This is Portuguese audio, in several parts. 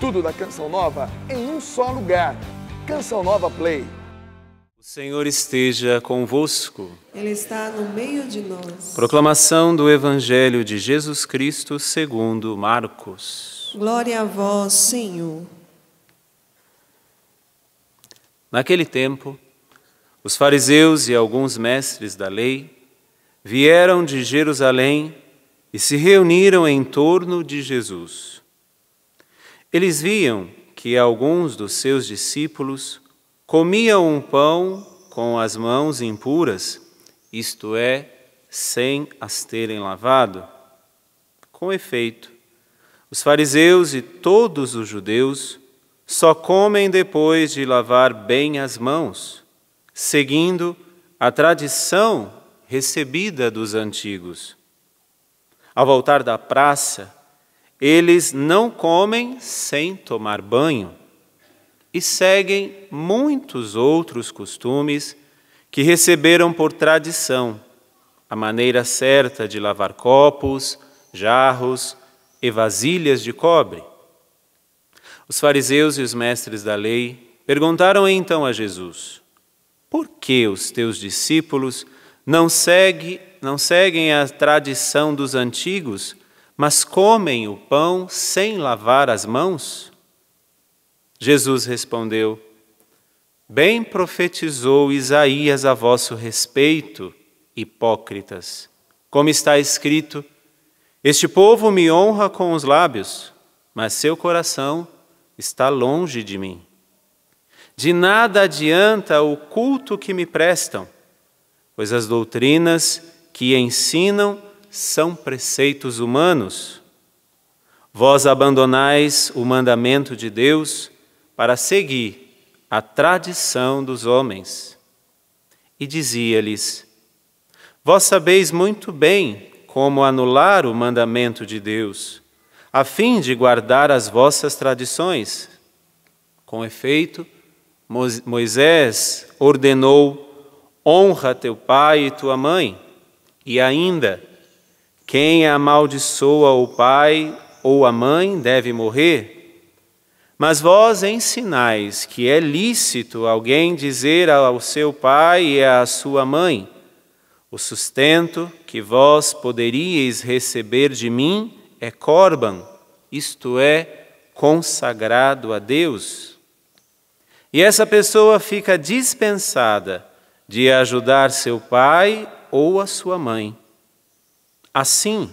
Tudo da Canção Nova em um só lugar. Canção Nova Play. O Senhor esteja convosco. Ele está no meio de nós. Proclamação do Evangelho de Jesus Cristo segundo Marcos. Glória a vós, Senhor. Naquele tempo, os fariseus e alguns mestres da lei vieram de Jerusalém e se reuniram em torno de Jesus eles viam que alguns dos seus discípulos comiam um pão com as mãos impuras, isto é, sem as terem lavado. Com efeito, os fariseus e todos os judeus só comem depois de lavar bem as mãos, seguindo a tradição recebida dos antigos. Ao voltar da praça, eles não comem sem tomar banho e seguem muitos outros costumes que receberam por tradição, a maneira certa de lavar copos, jarros e vasilhas de cobre. Os fariseus e os mestres da lei perguntaram então a Jesus: Por que os teus discípulos não, segue, não seguem a tradição dos antigos? mas comem o pão sem lavar as mãos? Jesus respondeu: Bem profetizou Isaías a vosso respeito, hipócritas. Como está escrito: Este povo me honra com os lábios, mas seu coração está longe de mim. De nada adianta o culto que me prestam, pois as doutrinas que ensinam são preceitos humanos. Vós abandonais o mandamento de Deus para seguir a tradição dos homens. E dizia-lhes: Vós sabeis muito bem como anular o mandamento de Deus, a fim de guardar as vossas tradições. Com efeito, Moisés ordenou: honra teu pai e tua mãe, e ainda quem amaldiçoa o pai ou a mãe deve morrer. Mas vós ensinais que é lícito alguém dizer ao seu pai e à sua mãe: O sustento que vós poderíeis receber de mim é corban, isto é, consagrado a Deus. E essa pessoa fica dispensada de ajudar seu pai ou a sua mãe Assim,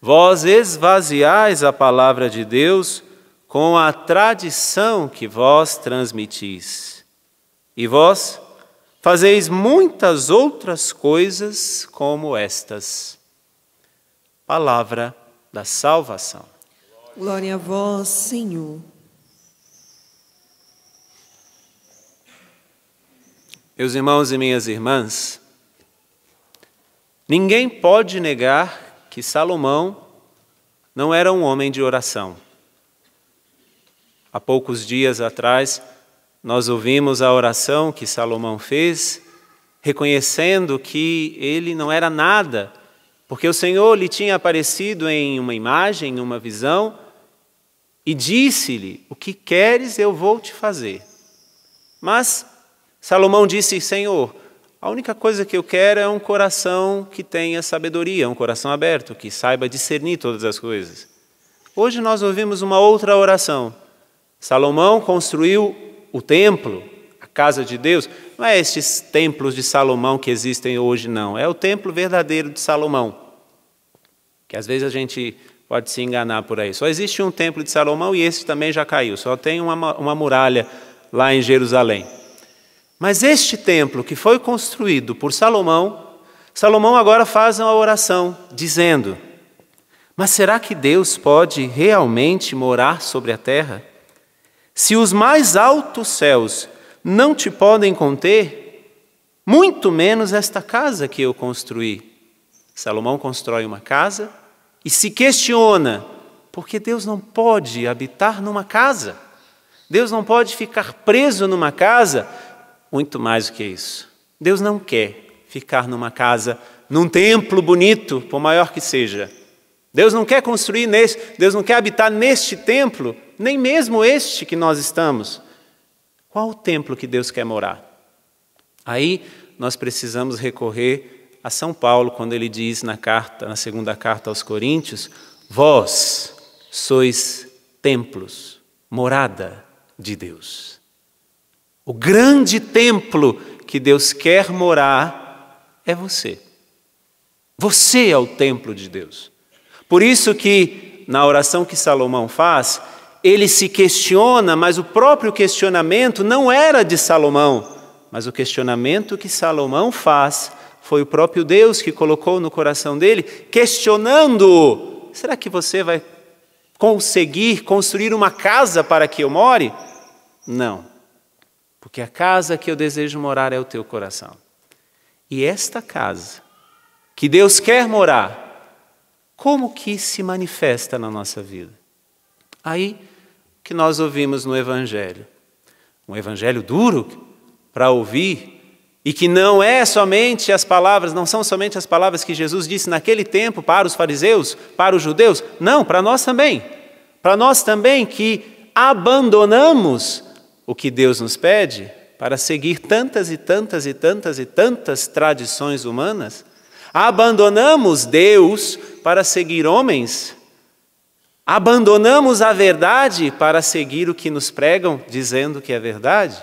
vós esvaziais a palavra de Deus com a tradição que vós transmitis. E vós fazeis muitas outras coisas como estas. Palavra da salvação. Glória a vós, Senhor. Meus irmãos e minhas irmãs, Ninguém pode negar que Salomão não era um homem de oração. Há poucos dias atrás, nós ouvimos a oração que Salomão fez, reconhecendo que ele não era nada, porque o Senhor lhe tinha aparecido em uma imagem, em uma visão, e disse-lhe: O que queres eu vou te fazer. Mas Salomão disse: Senhor, a única coisa que eu quero é um coração que tenha sabedoria, um coração aberto, que saiba discernir todas as coisas. Hoje nós ouvimos uma outra oração. Salomão construiu o templo, a casa de Deus. Não é estes templos de Salomão que existem hoje, não. É o templo verdadeiro de Salomão. Que às vezes a gente pode se enganar por aí. Só existe um templo de Salomão e esse também já caiu. Só tem uma, uma muralha lá em Jerusalém. Mas este templo que foi construído por Salomão, Salomão agora faz uma oração dizendo: Mas será que Deus pode realmente morar sobre a terra? Se os mais altos céus não te podem conter, muito menos esta casa que eu construí. Salomão constrói uma casa e se questiona, porque Deus não pode habitar numa casa. Deus não pode ficar preso numa casa muito mais do que isso. Deus não quer ficar numa casa, num templo bonito, por maior que seja. Deus não quer construir nesse, Deus não quer habitar neste templo, nem mesmo este que nós estamos. Qual o templo que Deus quer morar? Aí nós precisamos recorrer a São Paulo quando ele diz na carta, na segunda carta aos Coríntios, vós sois templos, morada de Deus. O grande templo que Deus quer morar é você. Você é o templo de Deus. Por isso que na oração que Salomão faz, ele se questiona, mas o próprio questionamento não era de Salomão, mas o questionamento que Salomão faz foi o próprio Deus que colocou no coração dele, questionando: será que você vai conseguir construir uma casa para que eu more? Não porque a casa que eu desejo morar é o teu coração. E esta casa que Deus quer morar, como que se manifesta na nossa vida? Aí que nós ouvimos no Evangelho, um Evangelho duro para ouvir, e que não é somente as palavras, não são somente as palavras que Jesus disse naquele tempo para os fariseus, para os judeus, não, para nós também. Para nós também que abandonamos o que Deus nos pede para seguir tantas e tantas e tantas e tantas tradições humanas, abandonamos Deus para seguir homens, abandonamos a verdade para seguir o que nos pregam dizendo que é verdade.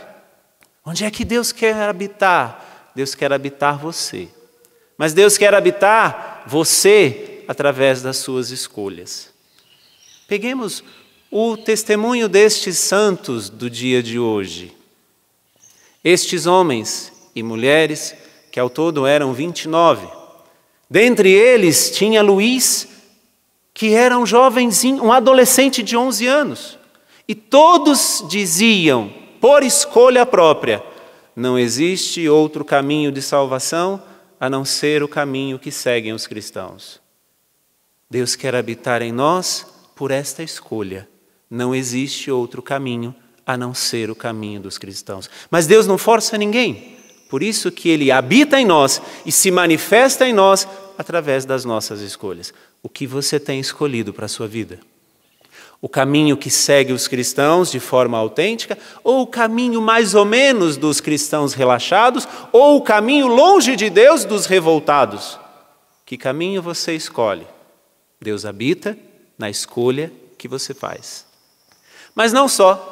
Onde é que Deus quer habitar? Deus quer habitar você. Mas Deus quer habitar você através das suas escolhas. Peguemos o testemunho destes santos do dia de hoje. Estes homens e mulheres, que ao todo eram 29, dentre eles tinha Luiz que era um jovenzinho, um adolescente de 11 anos. E todos diziam, por escolha própria, não existe outro caminho de salvação a não ser o caminho que seguem os cristãos. Deus quer habitar em nós por esta escolha não existe outro caminho a não ser o caminho dos cristãos. Mas Deus não força ninguém. Por isso que ele habita em nós e se manifesta em nós através das nossas escolhas. O que você tem escolhido para a sua vida? O caminho que segue os cristãos de forma autêntica, ou o caminho mais ou menos dos cristãos relaxados, ou o caminho longe de Deus dos revoltados? Que caminho você escolhe? Deus habita na escolha que você faz. Mas não só.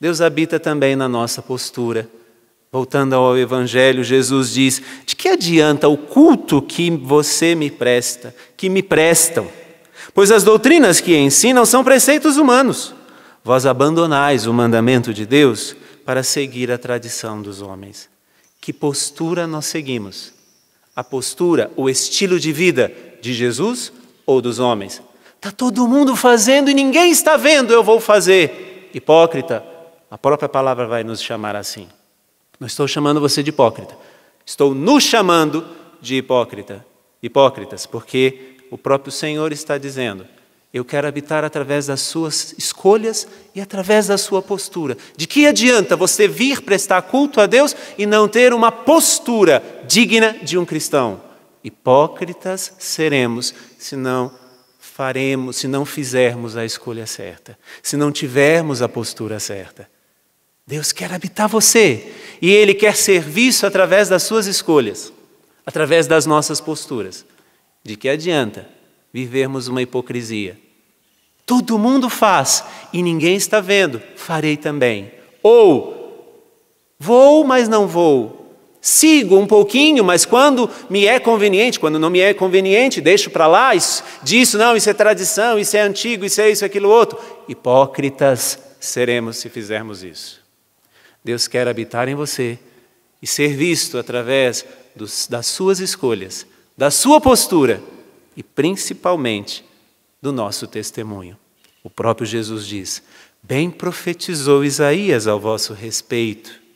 Deus habita também na nossa postura. Voltando ao Evangelho, Jesus diz: De que adianta o culto que você me presta, que me prestam? Pois as doutrinas que ensinam são preceitos humanos. Vós abandonais o mandamento de Deus para seguir a tradição dos homens. Que postura nós seguimos? A postura, o estilo de vida de Jesus ou dos homens? Está todo mundo fazendo e ninguém está vendo, eu vou fazer. Hipócrita, a própria palavra vai nos chamar assim. Não estou chamando você de hipócrita, estou nos chamando de hipócrita. Hipócritas, porque o próprio Senhor está dizendo: eu quero habitar através das suas escolhas e através da sua postura. De que adianta você vir prestar culto a Deus e não ter uma postura digna de um cristão? Hipócritas seremos se não faremos se não fizermos a escolha certa, se não tivermos a postura certa. Deus quer habitar você e Ele quer ser visto através das suas escolhas, através das nossas posturas. De que adianta vivermos uma hipocrisia? Todo mundo faz e ninguém está vendo, farei também. Ou vou, mas não vou, Sigo um pouquinho, mas quando me é conveniente, quando não me é conveniente, deixo para lá, isso, disso não, isso é tradição, isso é antigo, isso é isso, aquilo outro. Hipócritas seremos se fizermos isso. Deus quer habitar em você e ser visto através dos, das suas escolhas, da sua postura e principalmente do nosso testemunho. O próprio Jesus diz: Bem profetizou Isaías ao vosso respeito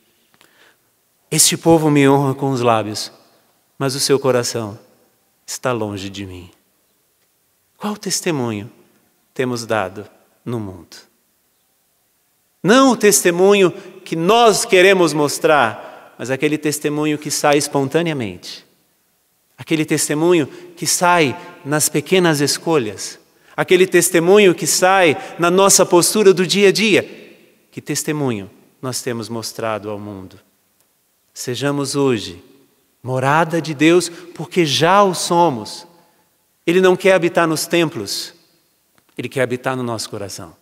este povo me honra com os lábios, mas o seu coração está longe de mim. Qual testemunho temos dado no mundo? Não o testemunho que nós queremos mostrar, mas aquele testemunho que sai espontaneamente. Aquele testemunho que sai nas pequenas escolhas. Aquele testemunho que sai na nossa postura do dia a dia. Que testemunho nós temos mostrado ao mundo? Sejamos hoje morada de Deus, porque já o somos. Ele não quer habitar nos templos, ele quer habitar no nosso coração.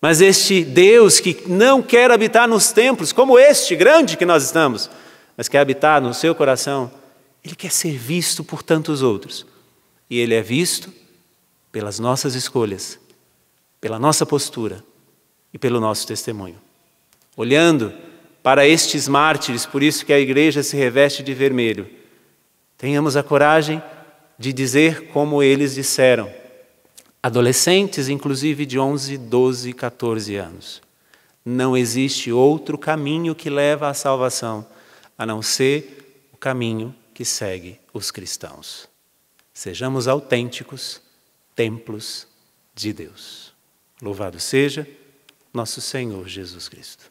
Mas este Deus que não quer habitar nos templos, como este grande que nós estamos, mas quer habitar no seu coração, ele quer ser visto por tantos outros. E ele é visto pelas nossas escolhas, pela nossa postura e pelo nosso testemunho. Olhando para estes mártires, por isso que a igreja se reveste de vermelho. Tenhamos a coragem de dizer como eles disseram, adolescentes, inclusive de 11, 12, 14 anos. Não existe outro caminho que leva à salvação a não ser o caminho que segue os cristãos. Sejamos autênticos templos de Deus. Louvado seja nosso Senhor Jesus Cristo.